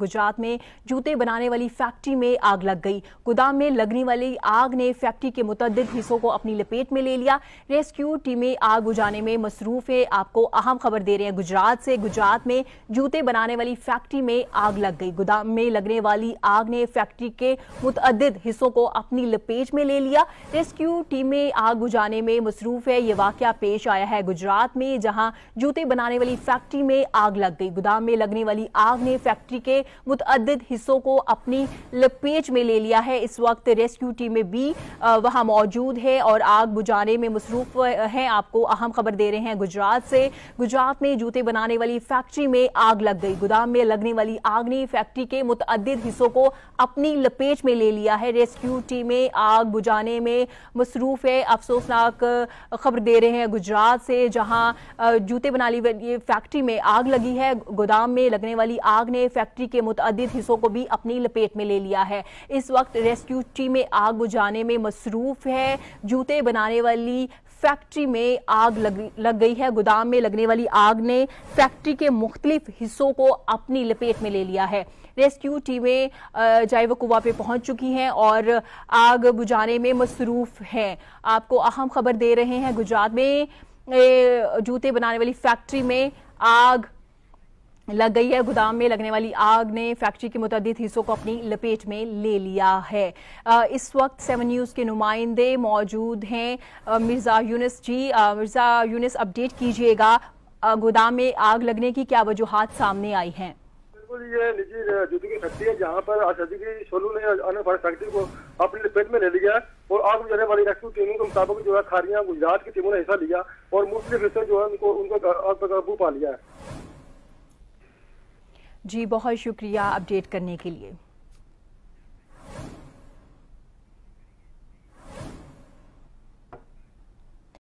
गुजरात में जूते बनाने वाली फैक्ट्री में आग लग गई गोदाम में लगने वाली आग ने फैक्ट्री के मुतद हिस्सों को अपनी लपेट में ले लिया रेस्क्यू टीमें आग बुझाने में मसरूफ है आपको अहम खबर दे रहे हैं गुजरात से गुजरात में जूते बनाने वाली फैक्ट्री में आग लग गई गोदाम में लगने वाली आग ने फैक्ट्री के मुतद हिस्सों को अपनी लपेट में ले लिया रेस्क्यू टीमें आग बुझाने में मसरूफ है ये वाक्य पेश आया है गुजरात में जहां जूते बनाने वाली फैक्ट्री में आग लग गई गोदाम में लगने वाली आग ने फैक्ट्री के मुतद हिस्सों को अपनी लपेट में ले लिया है इस वक्त रेस्क्यू टीमें भी वहाँ मौजूद है और आग बुझाने में मसरूफ हैं आपको अहम खबर दे रहे हैं गुजरात से गुजरात में जूते बनाने वाली फैक्ट्री में आग लग गई गोदाम में लगने वाली आग ने फैक्ट्री के मुतद हिस्सों को अपनी लपेट में ले लिया है रेस्क्यू टीमें आग बुझाने में मसरूफ है अफसोसनाक खबर दे रहे हैं गुजरात से जहाँ जूते बनाने वाली फैक्ट्री में आग लगी है गोदाम में लगने वाली आग ने फैक्ट्री के के मुतद हिस्सों को भी अपनी लपेट में ले लिया है इस वक्त रेस्क्यू टीमें आग बुझाने में मसरूफ है जूते बनाने वाली फैक्ट्री में आग लग लग गई है गोदाम में लगने वाली आग ने फैक्ट्री के मुख्तलिफ हिस्सों को अपनी लपेट में ले लिया है रेस्क्यू टीमें जायवकुआ पे पहुंच चुकी हैं और आग बुझाने में मसरूफ हैं आपको अहम खबर दे रहे हैं गुजरात में जूते बनाने वाली फैक्ट्री में आग लग गई है गोदाम में लगने वाली आग ने फैक्ट्री के मुतद हिस्सों को अपनी लपेट में ले लिया है इस वक्त सेवन न्यूज़ के नुमाइंदे मौजूद हैं मिर्ज़ा यूनिस जी मिर्ज़ा यूनिस अपडेट कीजिएगा गोदाम में आग लगने की क्या वजूहत सामने आई हैं बिल्कुल ये निजी जूती की फैक्ट्री है जहाँ पर आजादी की सोलू ने फैक्ट्री को अपनी लपेट में ले लिया और आग बुझाने वाली रेस्क्यू टीमों के मुताबिक जो है खारियां गुजरात की टीमों ने हिस्सा लिया और मुस्लिम हिस्से जो है उनको उनको आग पर काबू पा लिया है जी बहुत शुक्रिया अपडेट करने के लिए